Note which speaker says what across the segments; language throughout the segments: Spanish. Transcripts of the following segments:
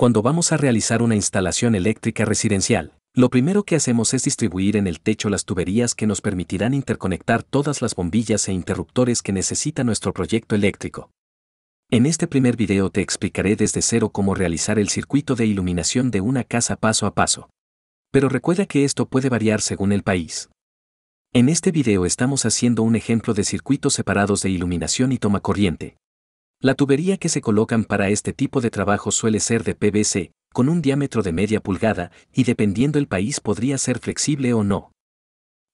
Speaker 1: Cuando vamos a realizar una instalación eléctrica residencial, lo primero que hacemos es distribuir en el techo las tuberías que nos permitirán interconectar todas las bombillas e interruptores que necesita nuestro proyecto eléctrico. En este primer video te explicaré desde cero cómo realizar el circuito de iluminación de una casa paso a paso. Pero recuerda que esto puede variar según el país. En este video estamos haciendo un ejemplo de circuitos separados de iluminación y toma corriente, la tubería que se colocan para este tipo de trabajo suele ser de PVC, con un diámetro de media pulgada, y dependiendo el país podría ser flexible o no.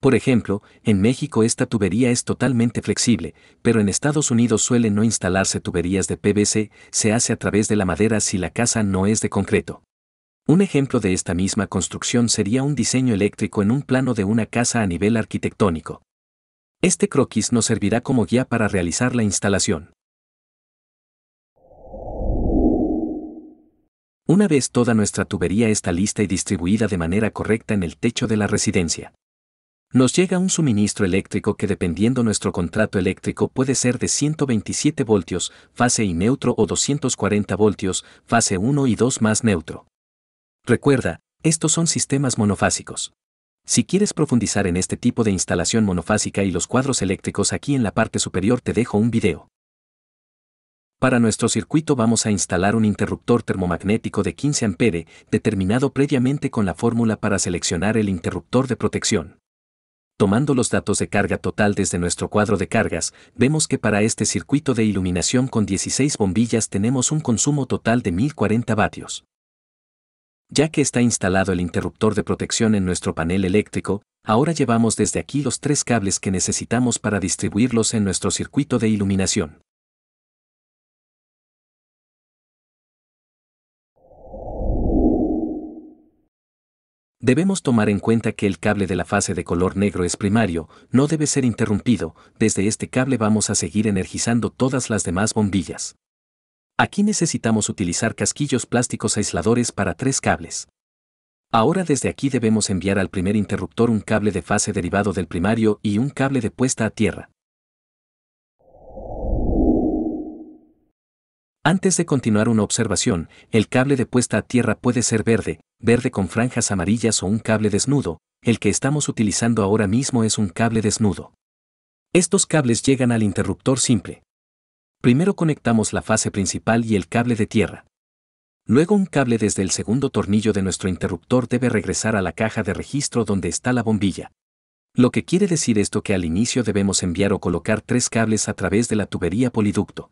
Speaker 1: Por ejemplo, en México esta tubería es totalmente flexible, pero en Estados Unidos suele no instalarse tuberías de PVC, se hace a través de la madera si la casa no es de concreto. Un ejemplo de esta misma construcción sería un diseño eléctrico en un plano de una casa a nivel arquitectónico. Este croquis nos servirá como guía para realizar la instalación. Una vez toda nuestra tubería está lista y distribuida de manera correcta en el techo de la residencia. Nos llega un suministro eléctrico que dependiendo nuestro contrato eléctrico puede ser de 127 voltios, fase y neutro o 240 voltios, fase 1 y 2 más neutro. Recuerda, estos son sistemas monofásicos. Si quieres profundizar en este tipo de instalación monofásica y los cuadros eléctricos aquí en la parte superior te dejo un video. Para nuestro circuito vamos a instalar un interruptor termomagnético de 15 ampere, determinado previamente con la fórmula para seleccionar el interruptor de protección. Tomando los datos de carga total desde nuestro cuadro de cargas, vemos que para este circuito de iluminación con 16 bombillas tenemos un consumo total de 1040 vatios. Ya que está instalado el interruptor de protección en nuestro panel eléctrico, ahora llevamos desde aquí los tres cables que necesitamos para distribuirlos en nuestro circuito de iluminación. Debemos tomar en cuenta que el cable de la fase de color negro es primario, no debe ser interrumpido, desde este cable vamos a seguir energizando todas las demás bombillas. Aquí necesitamos utilizar casquillos plásticos aisladores para tres cables. Ahora desde aquí debemos enviar al primer interruptor un cable de fase derivado del primario y un cable de puesta a tierra. Antes de continuar una observación, el cable de puesta a tierra puede ser verde, verde con franjas amarillas o un cable desnudo, el que estamos utilizando ahora mismo es un cable desnudo. Estos cables llegan al interruptor simple. Primero conectamos la fase principal y el cable de tierra. Luego un cable desde el segundo tornillo de nuestro interruptor debe regresar a la caja de registro donde está la bombilla. Lo que quiere decir esto que al inicio debemos enviar o colocar tres cables a través de la tubería poliducto.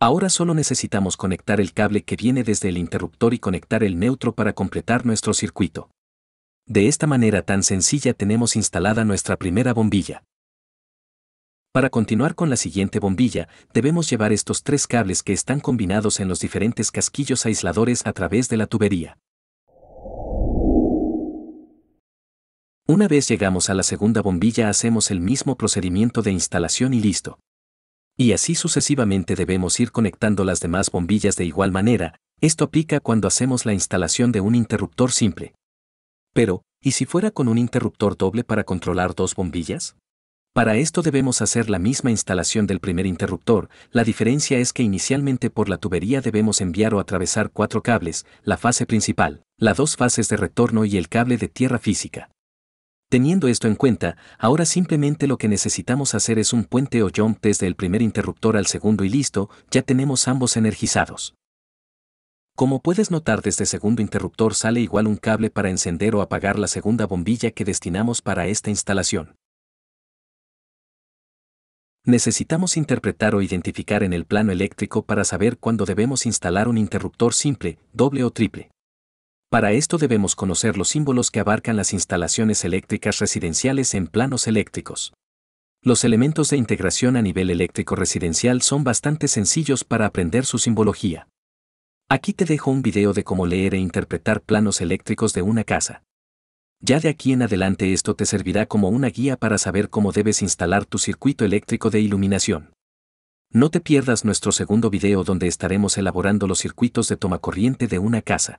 Speaker 1: Ahora solo necesitamos conectar el cable que viene desde el interruptor y conectar el neutro para completar nuestro circuito. De esta manera tan sencilla tenemos instalada nuestra primera bombilla. Para continuar con la siguiente bombilla, debemos llevar estos tres cables que están combinados en los diferentes casquillos aisladores a través de la tubería. Una vez llegamos a la segunda bombilla hacemos el mismo procedimiento de instalación y listo. Y así sucesivamente debemos ir conectando las demás bombillas de igual manera, esto aplica cuando hacemos la instalación de un interruptor simple. Pero, ¿y si fuera con un interruptor doble para controlar dos bombillas? Para esto debemos hacer la misma instalación del primer interruptor, la diferencia es que inicialmente por la tubería debemos enviar o atravesar cuatro cables, la fase principal, las dos fases de retorno y el cable de tierra física. Teniendo esto en cuenta, ahora simplemente lo que necesitamos hacer es un puente o jump desde el primer interruptor al segundo y listo, ya tenemos ambos energizados. Como puedes notar desde segundo interruptor sale igual un cable para encender o apagar la segunda bombilla que destinamos para esta instalación. Necesitamos interpretar o identificar en el plano eléctrico para saber cuándo debemos instalar un interruptor simple, doble o triple. Para esto debemos conocer los símbolos que abarcan las instalaciones eléctricas residenciales en planos eléctricos. Los elementos de integración a nivel eléctrico residencial son bastante sencillos para aprender su simbología. Aquí te dejo un video de cómo leer e interpretar planos eléctricos de una casa. Ya de aquí en adelante esto te servirá como una guía para saber cómo debes instalar tu circuito eléctrico de iluminación. No te pierdas nuestro segundo video donde estaremos elaborando los circuitos de toma corriente de una casa.